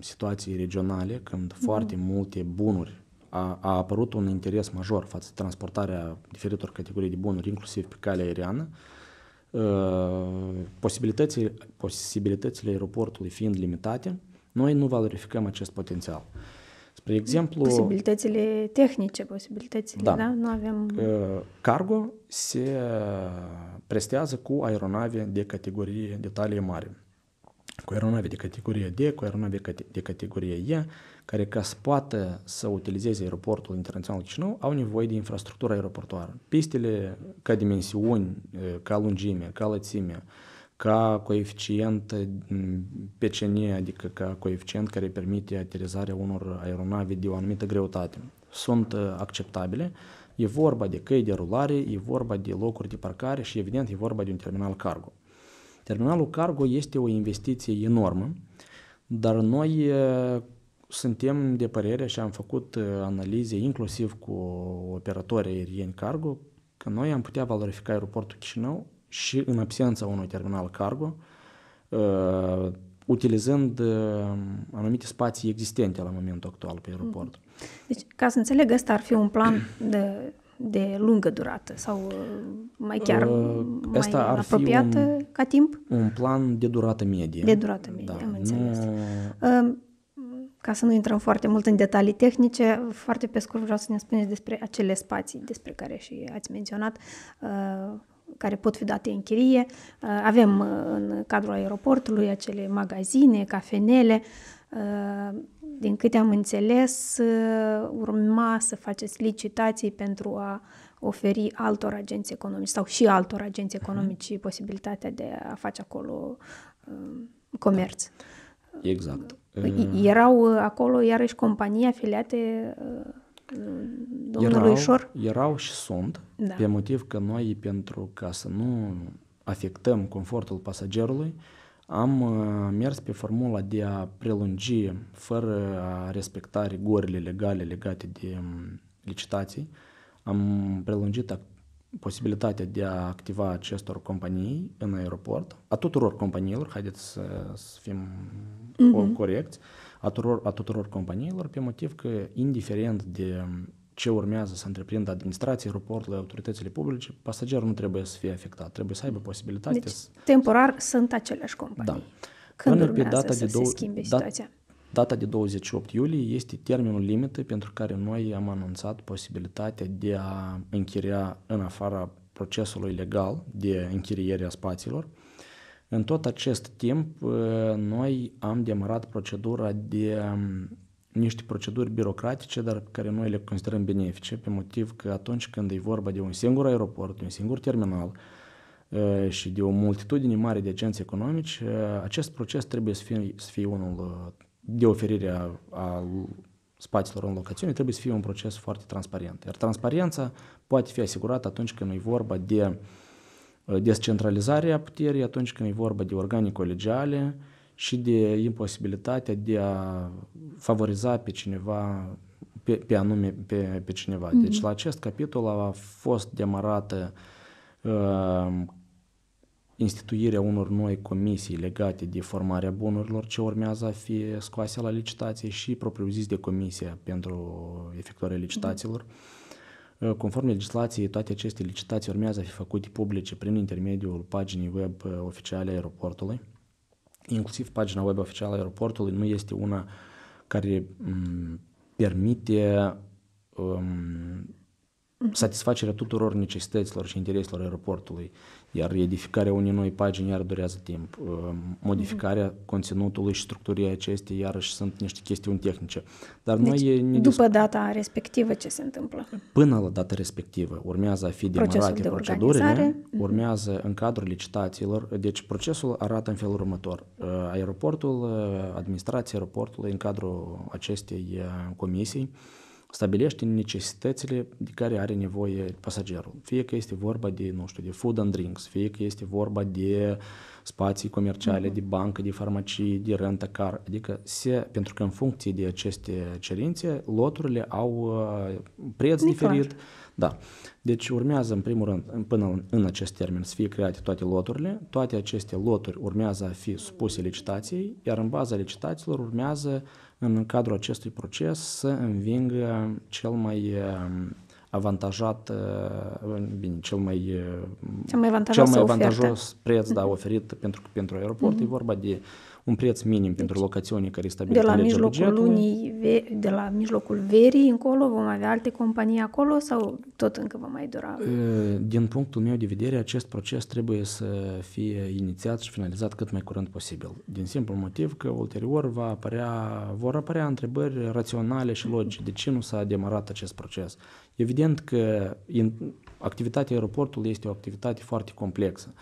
situației regionale, când mm. foarte multe bunuri a, a apărut un interes major față de transportarea diferitor categorii de bunuri, inclusiv pe calea aeriană, uh, posibilitățile, posibilitățile aeroportului fiind limitate, noi nu valorificăm acest potențial. Spre exemplu... Posibilitățile tehnice, posibilitățile, da? da? Nu avem... Cargo se prestează cu aeronave de categorie de talie mare. Cu aeronave de categorie D, cu aeronave de categorie E, care ca să poată să utilizeze aeroportul internațional Chișinău, au nevoie de infrastructură aeroportoară. Pistele ca dimensiuni, ca lungime, ca lățime, ca coeficient PCN, adică ca coeficient care permite aterizarea unor aeronave de o anumită greutate, sunt acceptabile. E vorba de căi de rulare, e vorba de locuri de parcare și, evident, e vorba de un terminal cargo. Terminalul cargo este o investiție enormă, dar noi suntem de părere și am făcut uh, analize inclusiv cu operatorii aerieni cargo că noi am putea valorifica aeroportul Chișinău și în absența unui terminal cargo, uh, utilizând uh, anumite spații existente la momentul actual pe aeroport. Mhm. Deci, ca să înțeleg, ăsta ar fi un plan de, de lungă durată sau mai chiar asta mai ar apropiat fi un, ca timp? Un plan de durată medie. De durată medie, da, am înțeles. Nu... Um, ca să nu intrăm foarte mult în detalii tehnice, foarte pe scurt vreau să ne spuneți despre acele spații despre care și ați menționat, uh, care pot fi date în chirie. Uh, avem uh, în cadrul aeroportului acele magazine, cafenele. Din câte am înțeles, urma să faceți licitații pentru a oferi altor agenți economici sau și altor agenți mhm. economici posibilitatea de a face acolo comerț. Exact. Păi ă. Erau ă, acolo iarăși companii afiliate ă, domnului erau, Șor? Erau și sunt, da. pe motiv că noi, pentru ca să nu afectăm confortul pasagerului, am mers pe formula de a prelungi fără a respecta rigorile legale legate de licitații. Am prelungit posibilitatea de a activa acestor companii în aeroport, a tuturor companiilor, haideți să, să fim uh-huh. corecți, a tuturor, a tuturor companiilor, pe motiv că, indiferent de ce urmează să întreprindă administrația, aeroportului autoritățile publice, pasagerul nu trebuie să fie afectat, trebuie să aibă posibilitatea deci, să... temporar sunt aceleași companii. Da. Când Până urmează pe data să de două... se schimbe situația? Data de 28 iulie este termenul limită pentru care noi am anunțat posibilitatea de a închiria în afara procesului legal de închiriere a spațiilor. În tot acest timp, ă, noi am demarat procedura de niște proceduri birocratice, dar care noi le considerăm benefice, pe motiv că atunci când e vorba de un singur aeroport, de un singur terminal ă, și de o multitudine mare de agenții economici, ă, acest proces trebuie să fie, să fie unul de oferire a, a spațiilor în locațiune trebuie să fie un proces foarte transparent. Iar transparența poate fi asigurată atunci când e vorba de uh, descentralizarea puterii, atunci când e vorba de organe colegiale și de imposibilitatea de a favoriza pe cineva, pe, pe anume pe, pe cineva. Mm-hmm. Deci mhm. la acest capitol a fost demarată uh, instituirea unor noi comisii legate de formarea bunurilor ce urmează a fi scoase la licitație și propriu-zis de comisia pentru efectuarea licitațiilor. Mhm. Uh, conform legislației, toate aceste licitații urmează a fi făcute publice prin intermediul paginii web uh, oficiale a aeroportului. Inclusiv pagina web oficială a aeroportului nu este una care mm, permite um, mhm. satisfacerea tuturor necesităților și intereselor aeroportului iar edificarea unei noi pagini iar durează timp. Uh, modificarea mm-hmm. conținutului și structurii acestei iarăși sunt niște chestiuni tehnice. Dar deci, noi ne după discu- data respectivă ce se întâmplă? Până la data respectivă urmează a fi demarate de procedurile, mm-hmm. urmează în cadrul licitațiilor, deci procesul arată în felul următor. Uh, aeroportul, uh, administrația aeroportului în cadrul acestei comisii stabilește necesitățile de care are nevoie pasagerul. Fie că este vorba de, nu știu, de food and drinks, fie că este vorba de spații comerciale, uh-huh. de bancă, de farmacie, de rentă car. Adică se, pentru că în funcție de aceste cerințe, loturile au uh, preț Nicar. diferit. Da. Deci urmează în primul rând, până în acest termen, să fie create toate loturile. Toate aceste loturi urmează a fi supuse licitației, iar în baza licitațiilor urmează uh, în cadrul acestui proces să învingă cel mai eh, avantajat, eh, bine, cel mai, eh, cel mai avantajos, cel mai avantajos preț mhm. da, oferit pentru, pentru aeroport. Mm-hmm. E mhm. vorba de un preț minim pentru deci, locațiunii care este stabilit de la în mijlocul bugetului. lunii, de la mijlocul verii încolo vom avea alte companii acolo sau tot încă va mai dura? Ă, din punctul meu de vedere, acest proces trebuie să fie inițiat și finalizat cât mai curând posibil. Din simplu motiv că ulterior va apărea, vor apărea întrebări raționale și logice. De ce nu s-a demarat acest proces? Evident că activitatea aeroportului este o activitate foarte complexă.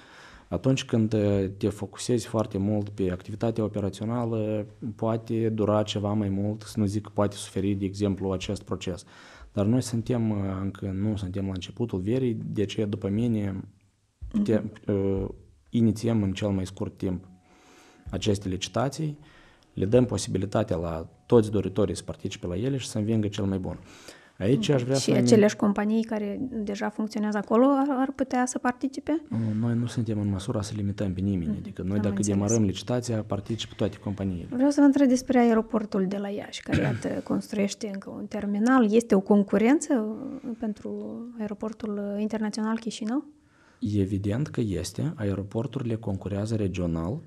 Atunci când uh, te focusezi foarte mult pe activitatea operațională, poate dura ceva mai mult, să nu zic că poate suferi, de exemplu, acest proces. Dar noi suntem, uh, încă nu suntem la începutul verii, de aceea, după mine, te, mhm. uh, inițiem în cel mai scurt timp aceste licitații, le dăm posibilitatea la toți doritorii să participe la ele și să învingă cel mai bun. Uh, Aici mhm. aș vrea și să... aceleași aceleași companii care deja funcționează acolo ar, ar putea să participe? Nu, noi nu suntem în măsura să limităm pe nimeni. Mm, adică noi dacă înțeles. demarăm licitația, participă toate companiile. Vreau să vă întreb despre aeroportul de la Iași, care iată, construiește încă un terminal. Este o concurență pentru aeroportul internațional Chișinău? Evident că este. Aeroporturile concurează regional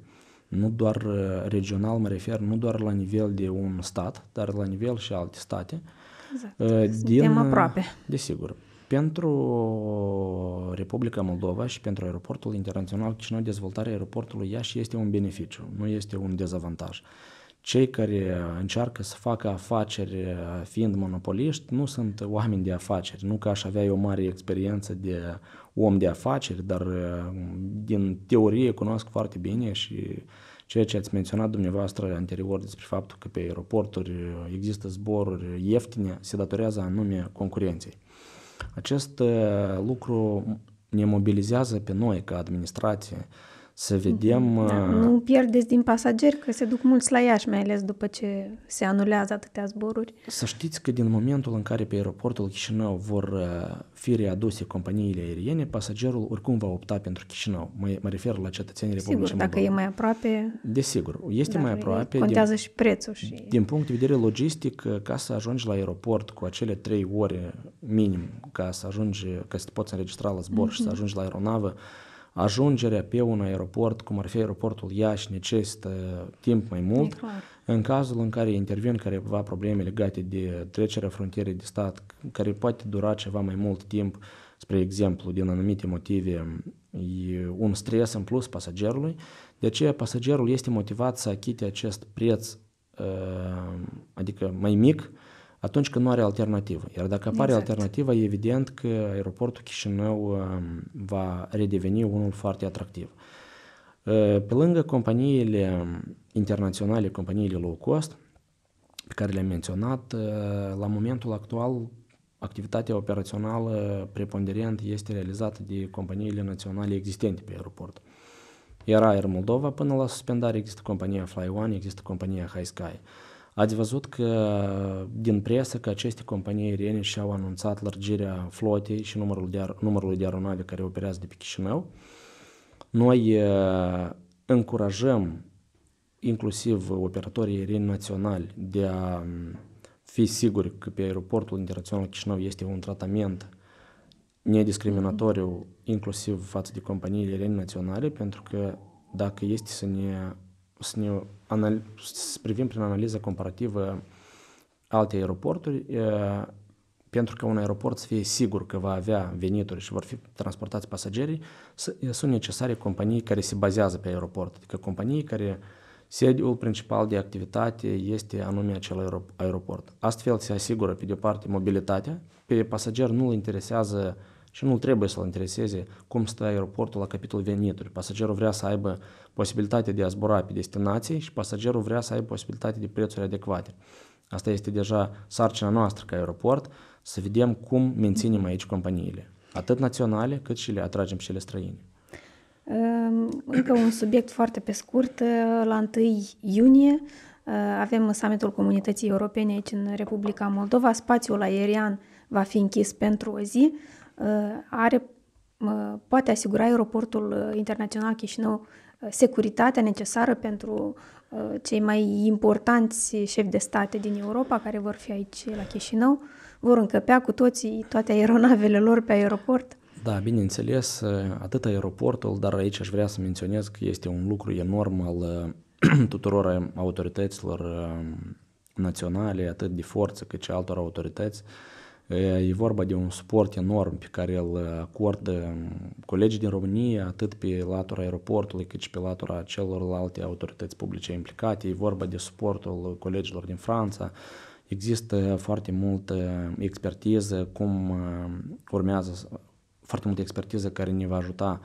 nu doar regional, mă refer nu doar la nivel de un stat, dar la nivel și alte state. Uh, Exact. Uh, din, Suntem uh, aproape. Desigur. Pentru Republica Moldova și pentru aeroportul internațional Chișinău, dezvoltarea aeroportului Iași este un beneficiu, nu este un dezavantaj. Cei care încearcă să facă afaceri uh, fiind monopoliști nu sunt oameni de afaceri, nu că aș avea eu mare experiență de om de afaceri, dar din teorie cunosc foarte bine și uh, Ceea ce ați menționat dumneavoastră anterior despre faptul că pe aeroporturi uh, există zboruri ieftine, se datorează anume concurenței. Acest uh, lucru ne mobilizează pe noi ca administrație să vedem... Mhm. Da, uh, nu pierdeți din pasageri, că se duc mulți la Iași, mai ales după ce se anulează atâtea zboruri. Să știți că din momentul în care pe aeroportul Chișinău vor uh, fi readuse companiile aeriene, pasagerul oricum va opta pentru Chișinău. Mă, mă refer la cetățenii Republicii Sigur, dacă Moldova. e mai aproape... Desigur, este da, mai aproape... Contează din, și prețul și... Din punct de vedere logistic, uh, ca să ajungi la aeroport cu acele trei ore minim, ca să ajungi, ca să te poți înregistra la zbor mm-hmm. și să mhm. ajungi la aeronavă, ajungerea pe un aeroport, cum ar fi aeroportul Iași, necesită timp mai mult. În cazul în care intervin careva probleme legate de trecerea frontierei de stat, care poate dura ceva mai mult timp, spre exemplu, din anumite motive, e un stres în plus pasagerului, de aceea pasagerul este motivat să achite acest preț, uh, adică mai mic, uh, atunci când nu are alternativă. Iar dacă apare exact. alternativă, e evident că aeroportul Chișinău um, va redeveni unul foarte atractiv. Uh, pe lângă companiile um, internaționale, companiile low cost, pe care le-am menționat, uh, la momentul actual activitatea operațională preponderent este realizată de companiile naționale existente pe aeroport. Era Air Moldova până la suspendare, există compania Fly One, există compania High Sky. Uh, Ați văzut că din presă că aceste companii aeriene și-au anunțat lărgirea flotei și numărul de, numărul de aeronave care operează de pe Chișinău. Noi uh, încurajăm inclusiv operatorii aerieni naționali de a um, fi siguri că pe aeroportul internațional Chișinău este un tratament nediscriminatoriu mhm. inclusiv față de companiile aeriene naționale, pentru că dacă este să ne să ne anal- să privim prin analiză comparativă alte aeroporturi, pentru că un aeroport să fie sigur că va avea venituri și vor fi transportați pasagerii, sunt necesare companii care se bazează pe aeroport, adică companii care sediul principal de activitate este anume acel aeroport. Astfel se asigură, pe de o parte, mobilitatea, pe pasager nu îl interesează uh, și nu trebuie să-l intereseze cum stă aeroportul la capitolul venituri. Pasagerul vrea să aibă posibilitatea de a zbura pe destinații și pasagerul vrea să aibă posibilitatea de prețuri adecvate. Asta este deja sarcina noastră ca aeroport, să vedem cum menținem aici companiile, atât naționale cât și le atragem și le străine. Ehm, încă un subiect foarte pe scurt. Eh, la 1 iunie eh, avem summitul Comunității Europene aici în Republica Moldova. Spațiul aerian va fi închis pentru o zi. Uh, are, uh, poate asigura aeroportul uh, internațional Chișinău securitatea necesară pentru cei mai importanți șefi de state din Europa care vor fi aici la Chișinău, vor încăpea cu toții toate aeronavele lor pe aeroport? Da, bineînțeles, atât aeroportul, dar aici aș vrea să menționez că este un lucru enorm al tuturor autorităților naționale, atât de forță cât și altor autorități, E vorba de un sport enorm pe care îl acordă colegii din România, atât pe latura aeroportului, cât și pe latura celorlalte autorități publice implicate. E vorba de suportul colegilor din Franța. Există foarte multă expertiză, cum urmează foarte multă expertiză care ne va ajuta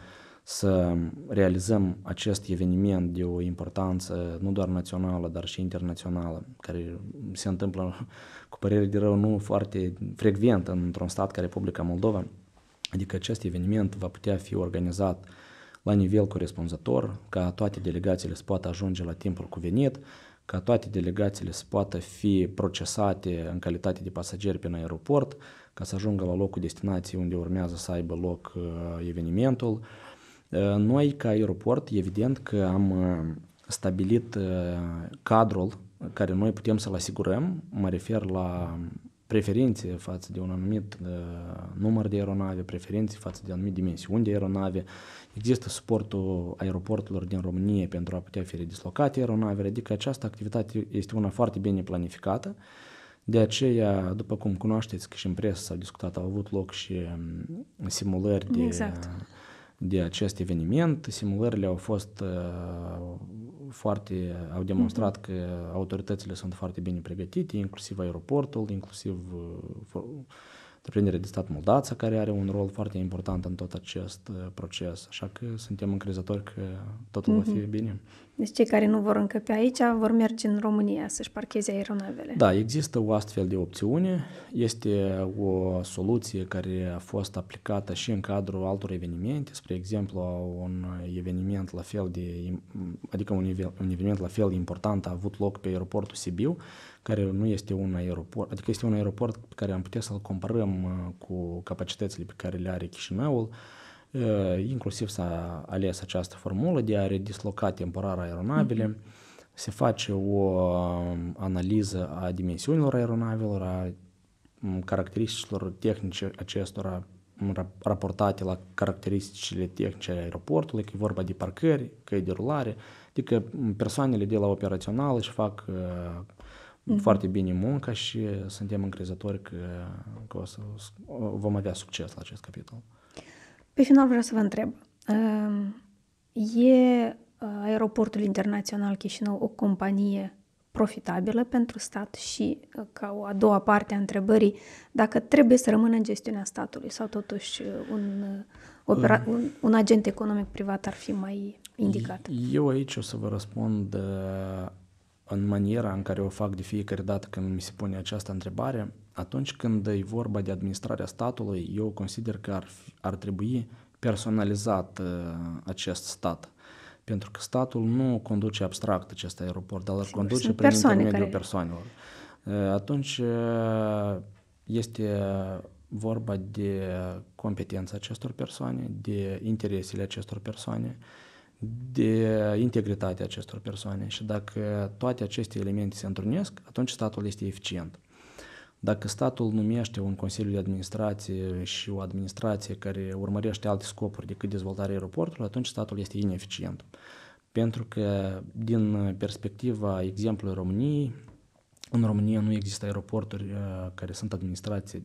să realizăm acest eveniment de o importanță nu doar națională, dar și internațională, care se întâmplă cu părere de rău, nu foarte frecvent într-un stat ca Republica Moldova. Adică acest eveniment va putea fi organizat la nivel corespunzător, ca toate delegațiile să poată ajunge la timpul cuvenit, ca toate delegațiile să poată fi procesate în calitate de pasageri prin aeroport, ca să ajungă la locul destinației unde urmează să aibă loc uh, evenimentul. Uh, noi, ca aeroport, evident că am uh, stabilit cadrul care noi putem să-l asigurăm, mă refer la preferințe față de un anumit uh, număr de aeronave, preferințe față de anumite dimensiuni de aeronave. Există suportul aeroporturilor din România pentru a putea fi redislocate aeronavele, adică această activitate este una foarte bine planificată. De aceea, după cum cunoașteți că și în presă s-au discutat, au avut loc și um, simulări de exact de acest eveniment. Simulările au fost uh, foarte, au demonstrat mhm. că autoritățile sunt foarte bine pregătite, inclusiv aeroportul, inclusiv uh, întreprinderea de stat Moldața, care are un rol foarte important în tot acest uh, proces. Așa că suntem încrezători că totul mm-hmm. va fi mhm. bine. Deci cei care nu vor pe aici vor merge în România să-și parcheze aeronavele. Da, există o astfel de opțiune. Este o soluție care a fost aplicată și în cadrul altor evenimente, spre exemplu un eveniment la fel de, adică un, un eveniment la fel de important a avut loc pe aeroportul Sibiu, care nu este un aeroport, adică este un aeroport pe care am putea să-l comparăm uh, cu capacitățile pe care le are Chișinăul, uh, inclusiv s-a ales această formulă de a redisloca temporar aeronavele, mm-hmm. se face o uh, analiză a dimensiunilor aeronavelor, a mm, caracteristicilor tehnice acestora raportate la caracteristicile tehnice ale aeroportului, că e vorba de parcări, că e de rulare, adică mm, persoanele de la operațional își fac uh, mm-hmm. foarte bine munca și suntem încrezători că, că o să, vom avea succes la acest capitol. Pe final vreau să vă întreb. Ehm, e aeroportul internațional Chișinău o companie profitabilă pentru stat și, ca o a doua parte a întrebării, dacă trebuie să rămână în gestiunea statului sau totuși un, opera- un, un agent economic privat ar fi mai indicat? Eu aici o să vă răspund în maniera în care o fac de fiecare dată când mi se pune această întrebare, atunci când e vorba de administrarea statului, eu consider că ar, ar trebui personalizat uh, acest stat. Pentru că statul nu conduce abstract acest aeroport, dar îl conduce Sunt prin intermediul care... persoanelor. Uh, atunci uh, este vorba de competența acestor persoane, de interesele acestor persoane, uh, de integritatea acestor persoane și dacă toate aceste elemente se întrunesc, atunci statul este eficient. Dacă statul numește un consiliu de administrație și o administrație care urmărește alte scopuri decât dezvoltarea aeroportului, atunci statul este ineficient. Pentru că, din perspectiva exemplului României, în România nu există aeroporturi uh, care sunt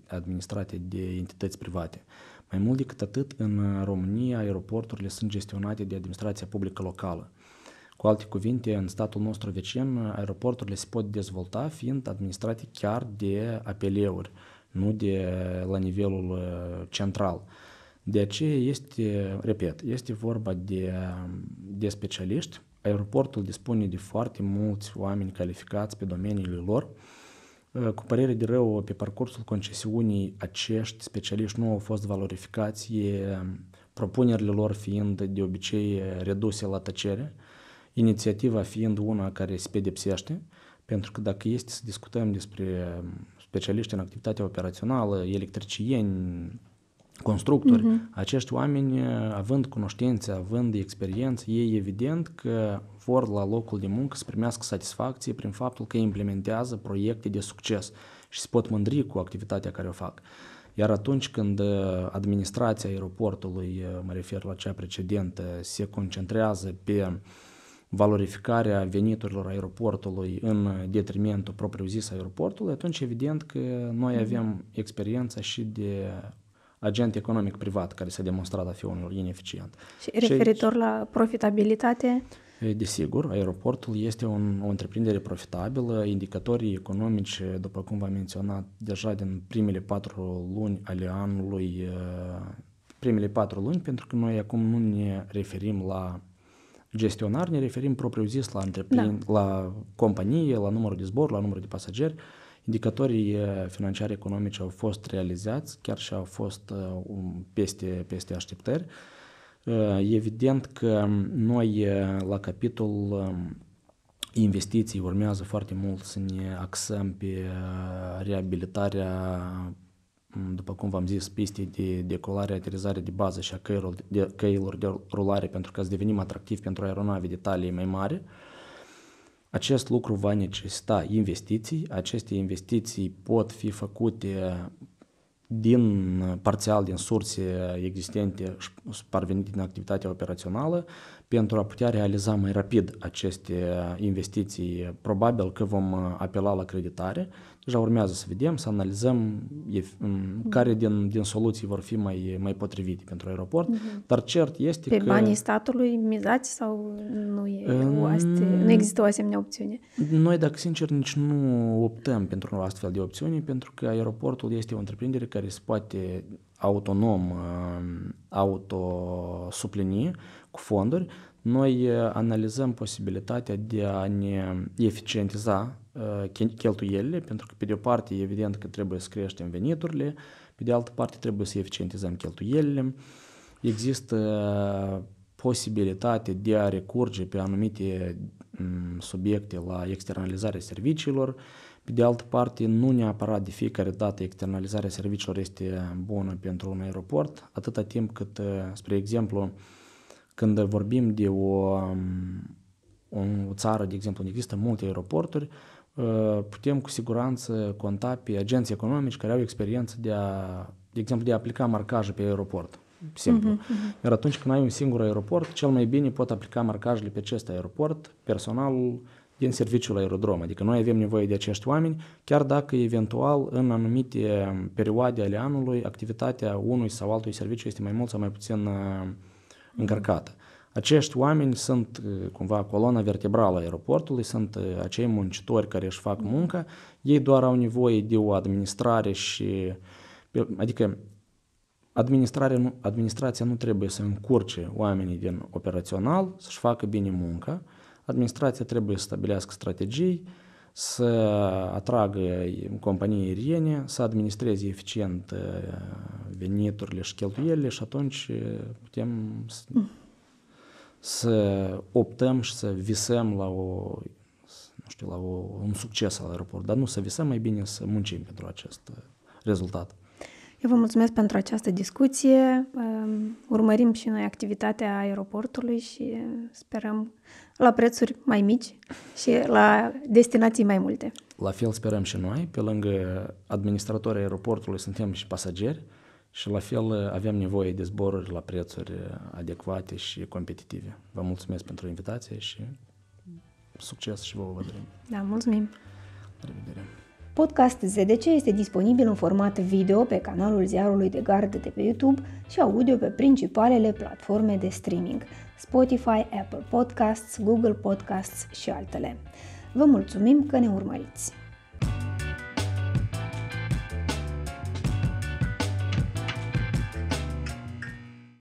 administrate, de entități private. Uh, mai mult decât atât, în uh, România aeroporturile sunt gestionate de administrația publică locală. Cu alte cuvinte, în statul nostru vecin, uh, aeroporturile se pot dezvolta fiind administrate chiar de apeleuri, nu de uh, la nivelul central. De aceea este, repet, este vorba de, de specialiști. Aeroportul dispune de foarte mulți oameni calificați pe domeniile lor, Э, cu părere de rău, pe parcursul concesiunii, acești specialiști nu au fost valorificați, propunerile lor fiind de obicei reduse la tăcere, inițiativa fiind una care se pedepsește, pentru că dacă este să discutăm despre mm, specialiști în activitatea operațională, electricieni, constructori, uh-huh. acești oameni, având cunoștințe, având experiență, e evident că for la locul de muncă să primească satisfacție prin faptul că implementează proiecte de succes și se pot mândri cu activitatea care o fac. Iar atunci când uh, administrația aeroportului, uh, mă refer la cea precedentă, se concentrează pe valorificarea veniturilor aeroportului în detrimentul propriu-zis aeroportului, atunci evident că noi mm-hmm. avem experiența și de agent economic privat care s-a demonstrat a fi unul ineficient. Și referitor și, la profitabilitate? Desigur, aeroportul este un, o întreprindere profitabilă, indicatorii economici, după cum v-am menționat, deja din primele patru luni ale anului, primele patru luni, pentru că noi acum nu ne referim la gestionar, ne referim propriu-zis la, întreprin- da. la companie, la numărul de zbor, la numărul de pasageri. Indicatorii financiari economici au fost realizați, chiar și au fost peste, peste așteptări. Э, evident că noi э, la capitol investiții urmează foarte mult să ne axăm pe э, reabilitarea după cum v-am zis, piste de decolare, aterizare de bază și a căilor de, căilor de rulare pentru ca să devenim atractivi pentru aeronave de talie mai mare. Acest lucru va necesita investiții. Aceste investiții pot fi făcute din parțial din surse existente parvenite din activitatea operațională pentru a putea realiza mai rapid aceste investiții. Probabil că vom uh, apela la creditare, deja urmează să vedem, să analizăm mm. care din, din soluții vor fi mai, mai potrivite pentru aeroport, uh-huh. dar cert este Pe că... Pe banii statului mizați sau nu, e um, aste, nu există o asemenea opțiune? Noi, dacă sincer, nici nu optăm pentru o astfel de opțiune, pentru că aeroportul este o întreprindere care se poate autonom uh, autosuplini cu fonduri, noi eh, analizăm posibilitatea de a ne eficientiza eh, cheltuielile, pentru că, pe de o parte, evident că trebuie să creștem veniturile, pe de altă parte, trebuie să eficientizăm cheltuielile. Există posibilitate de a recurge pe anumite mm, subiecte la externalizarea serviciilor. Pe de altă parte, nu neapărat de fiecare dată externalizarea serviciilor este bună pentru un aeroport, atâta timp cât, eh, spre exemplu, când vorbim de um, o, o țară, de exemplu, unde există multe aeroporturi, uh, putem cu siguranță conta pe agenții economici care au experiență de a, de exemplu, de a aplica marcaje pe aeroport. Simplu. Uh-huh, uh-huh. Iar atunci când ai un singur aeroport, cel mai bine pot aplica marcajele pe acest aeroport personalul din serviciul aerodrom. Adică noi avem nevoie de acești oameni, chiar dacă eventual în anumite um, perioade ale anului activitatea unui sau altui serviciu este mai mult sau mai puțin uh, încărcată. Acești oameni sunt cumva coloana vertebrală a aeroportului, sunt acei muncitori care își fac munca, ei doar au nevoie de o administrare și, adică administrarea, administrația nu trebuie să încurce oamenii din operațional să-și facă bine munca, administrația trebuie să stabilească strategii, să atragă companii aeriene, să administreze eficient veniturile și cheltuielile și atunci putem să, să optăm și să visăm la o nu știu, la o, un succes al aeroport, dar nu să visăm, mai bine să muncim pentru acest rezultat. Eu vă mulțumesc pentru această discuție. Urmărim și noi activitatea aeroportului și sperăm la prețuri mai mici și la destinații mai multe. La fel sperăm și noi, pe lângă administratorii aeroportului suntem și pasageri și la fel uh, avem nevoie de zboruri la prețuri uh, adecvate și competitive. Vă mulțumesc pentru invitație și succes și vouă vă dorim. Da, mulțumim! La revedere! Podcast ZDC este disponibil în format video pe canalul ziarului de gardă de pe YouTube și audio pe principalele platforme de streaming Spotify, Apple Podcasts, Google Podcasts și altele. Vă mulțumim că ne urmăriți!